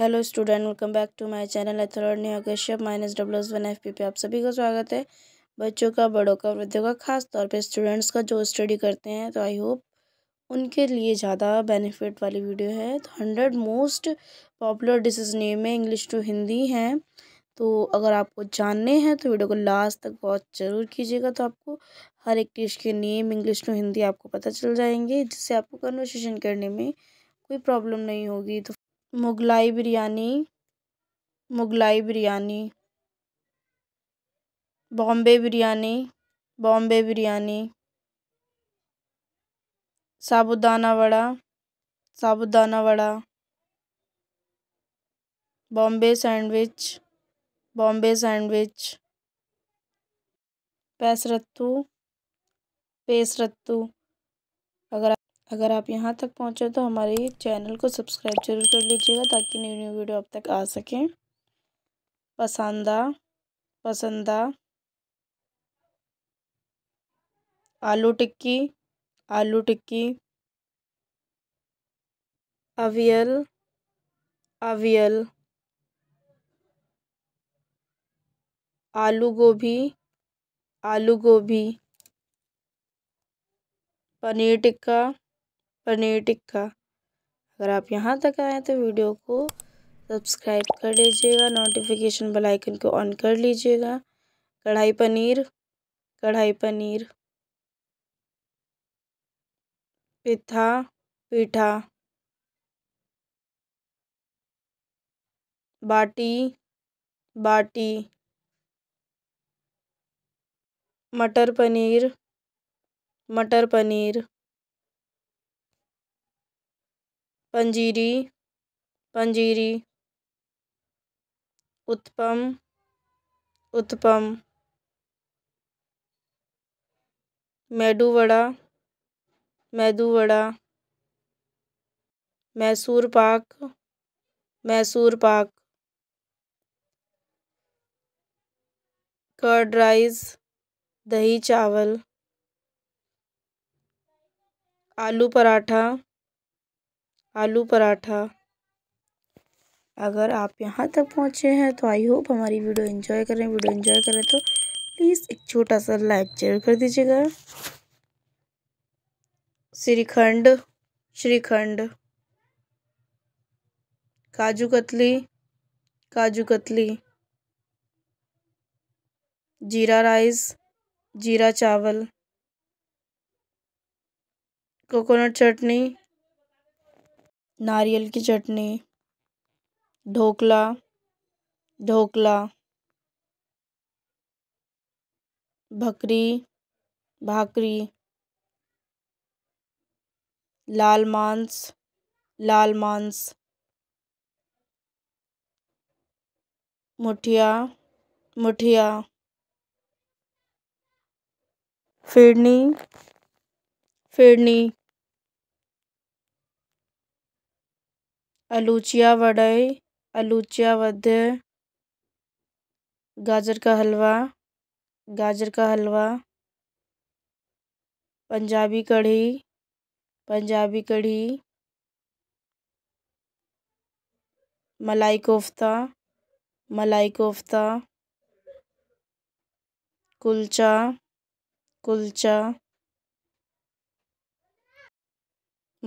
hello student welcome back to my channel अथॉर्ड new minus W one F P पे आप सभी का स्वागत है बच्चों का बड़ों का वृद्धों का खास तौर पे स्टूडेंट्स का जो स्टडी करते हैं तो आई होप उनके लिए ज़्यादा बेनिफिट वाली वीडियो है तो hundred most popular dishes name में इंग्लिश टू हिंदी हैं तो अगर आपको जानने हैं तो वीडियो को लास्ट तक वॉच जरूर कीजिएगा तो आपको हर एक डिश के नेम इंग्लिश टू हिंदी आपको पता चल जाएंगे जिससे आपको कन्वर्सेशन करने में कोई प्रॉब्लम नहीं होगी तो मुगलाई बिरयानी मुगलाई बिरयानी बॉम्बे बिरयानी बॉम्बे बिरयानी साबुदाना वड़ा साबुदाना वड़ा बॉम्बे सैंडविच बॉम्बे सैंडविच पैसरत्तू पेसरत्तू अगर अगर आप यहाँ तक पहुँचे तो हमारे चैनल को सब्सक्राइब जरूर कर लीजिएगा ताकि न्यू न्यू वीडियो आप तक आ सकें पसंदा पसंदा आलू टिक्की आलू टिक्की अवियल अवियल आलू गोभी आलू गोभी पनीर टिक्का पनीर टिक्का अगर आप यहाँ तक आए तो वीडियो को सब्सक्राइब कर लीजिएगा नोटिफिकेशन बेल आइकन को ऑन कर लीजिएगा कढ़ाई पनीर कढ़ाई पनीर पिथा पीठा बाटी बाटी मटर पनीर मटर पनीर पंजीरी पंजीरी उत्पम उत्पम मेडू वड़ा वड़ा मैसूर पाक मैसूर पाक कर्ड राइस दही चावल आलू पराठा आलू पराठा अगर आप यहाँ तक पहुँचे हैं तो आई होप हमारी वीडियो एंजॉय करें वीडियो एंजॉय करें तो प्लीज़ एक छोटा सा लाइक शेयर कर दीजिएगा श्रीखंड श्रीखंड काजू कतली काजू कतली जीरा राइस जीरा चावल कोकोनट चटनी नारियल की चटनी ढोकला ढोकला भकरी भाकरी लाल मांस लाल मांस मुठिया मुठिया फिरनी फिरनी अलूचिया वड़ई अलूचिया वध्य गाजर का हलवा गाजर का हलवा पंजाबी कढ़ी पंजाबी कढ़ी मलाई कोफ्ता मलाई कोफ्ता कुलचा कुलचा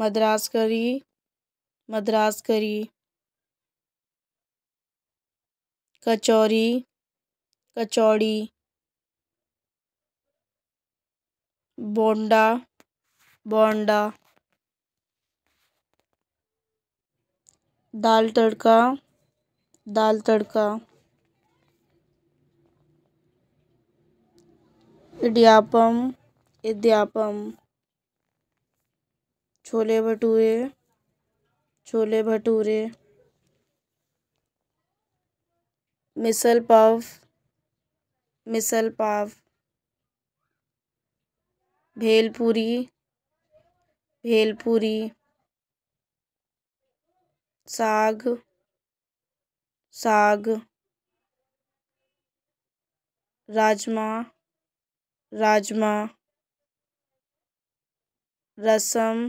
मद्रास करी मद्रास करी कचौरी कचौड़ी बोंडा बोंडा दाल तड़का दाल तड़का इडियापम इडियापम छोले भटूरे छोले भटूरे मिसल पाव मिसल पाव भेलपूरी भेलपूरी साग साग राजमा राजमा रसम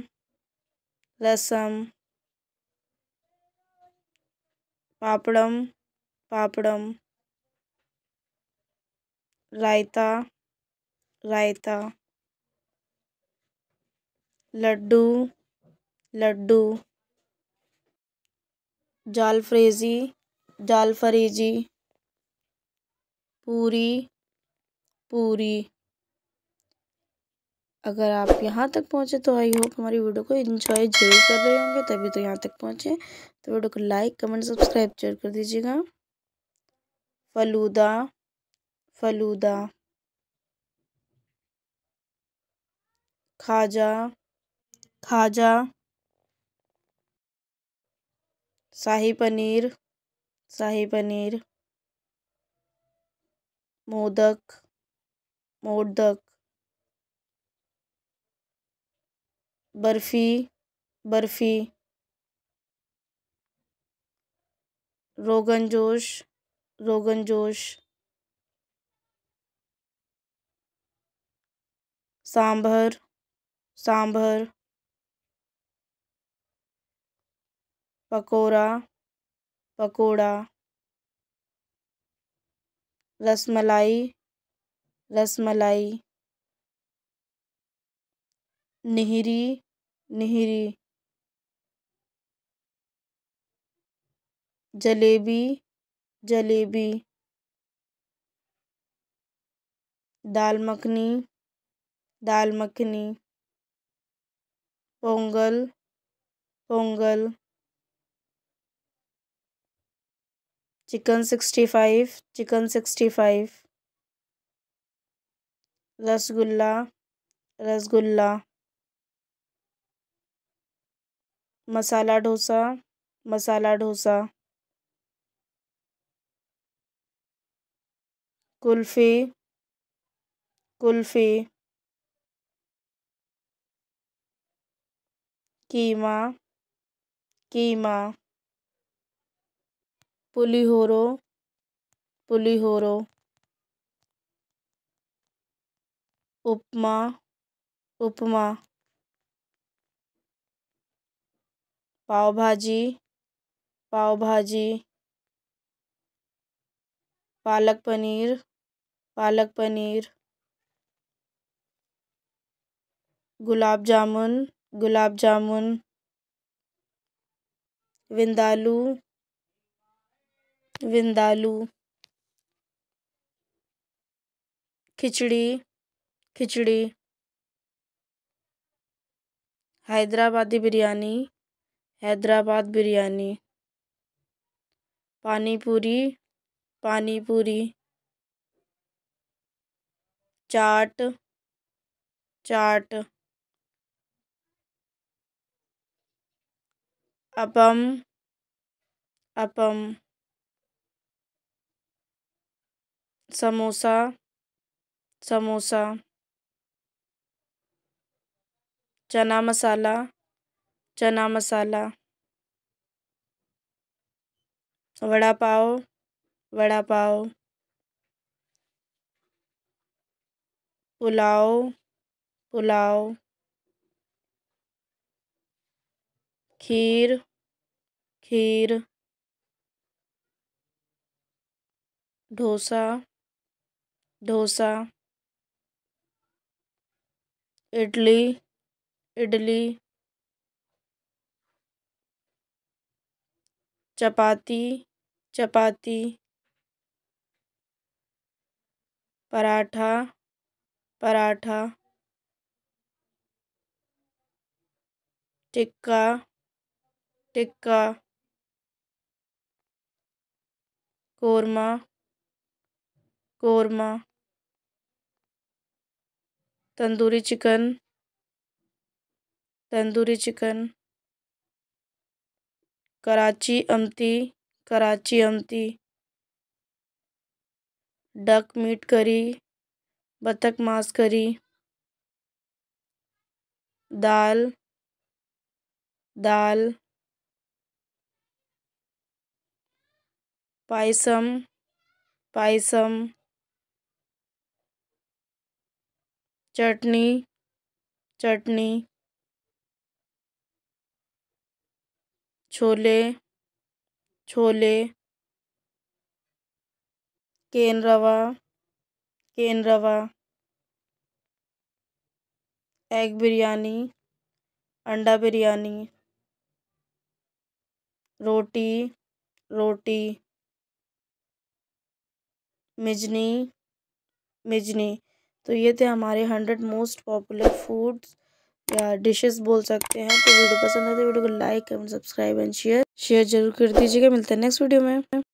रसम पापड़म पापड़म रायता रायता लड्डू लड्डू जालफ्रेजी फ्रेजी पूरी पूरी अगर आप यहाँ तक पहुँचे तो आई होप हमारी वीडियो को इन्जॉय जरूर कर रहे होंगे तभी तो यहाँ तक पहुँचे तो वीडियो को लाइक कमेंट सब्सक्राइब जरूर कर दीजिएगा फलूदा फलूदा खाजा खाजा शाही पनीर शाही पनीर मोदक मोदक बर्फ़ी बर्फ़ी रोगन जोश रोगन जोश sambar sambar pakora pakora rasmalai rasmalai nihari nihari jalebi jalebi dal makhani dal makhani pongal pongal chicken sixty five chicken sixty five rasgulla rasgulla masala dosa masala dosa kulfi kulfi keema keema pulihora होरो उपमा उपमा पाव भाजी पाव भाजी पालक पनीर पालक पनीर गुलाब जामुन गुलाब जामुन विंदालू विंदालू खिचड़ी खिचड़ी हैदराबादी बिरयानी हैदराबाद बिरयानी पानी पूरी पानी पूरी चाट चाट अपम अपम समोसा समोसा चना मसाला चना मसाला वड़ा पाव वड़ा पाव पुलाव पुलाव खीर खीर डोसा डोसा इडली इडली चपाती चपाती पराठा पराठा टिक्का टिक्का कोरमा कोरमा तंदूरी चिकन तंदूरी चिकन कराची अम्ती कराची अमती डक मीट करी बतख मांस करी दाल दाल पायसम पायसम चटनी चटनी छोले छोले केन रवा केन रवा एग बिरयानी अंडा बिरयानी रोटी रोटी मिजनी मिजनी तो ये थे हमारे हंड्रेड मोस्ट पॉपुलर फूड्स या डिशेस बोल सकते हैं तो वीडियो पसंद आए तो वीडियो को like and subscribe and share share जरूर कर दीजिएगा मिलते हैं नेक्स्ट वीडियो में